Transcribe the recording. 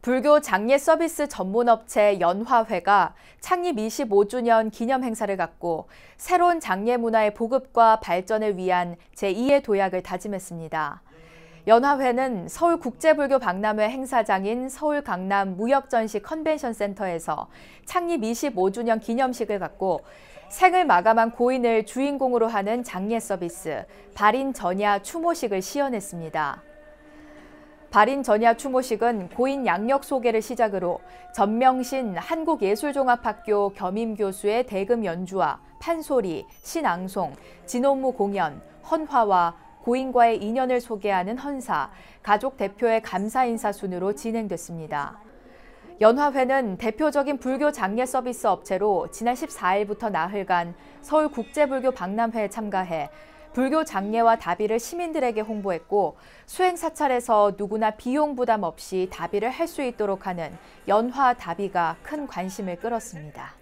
불교 장례 서비스 전문업체 연화회가 창립 25주년 기념 행사를 갖고 새로운 장례 문화의 보급과 발전을 위한 제2의 도약을 다짐했습니다. 연화회는 서울국제불교 박람회 행사장인 서울 강남 무역전시 컨벤션센터에서 창립 25주년 기념식을 갖고 생을 마감한 고인을 주인공으로 하는 장례 서비스, 발인 전야 추모식을 시연했습니다. 발인 전야 추모식은 고인 양력 소개를 시작으로 전명신 한국예술종합학교 겸임교수의 대금 연주와 판소리, 신앙송, 진혼무 공연, 헌화와 고인과의 인연을 소개하는 헌사, 가족 대표의 감사 인사 순으로 진행됐습니다. 연화회는 대표적인 불교 장례 서비스 업체로 지난 14일부터 나흘간 서울국제불교 박람회에 참가해 불교 장례와 다비를 시민들에게 홍보했고 수행 사찰에서 누구나 비용 부담 없이 다비를 할 수 있도록 하는 연화 다비가 큰 관심을 끌었습니다.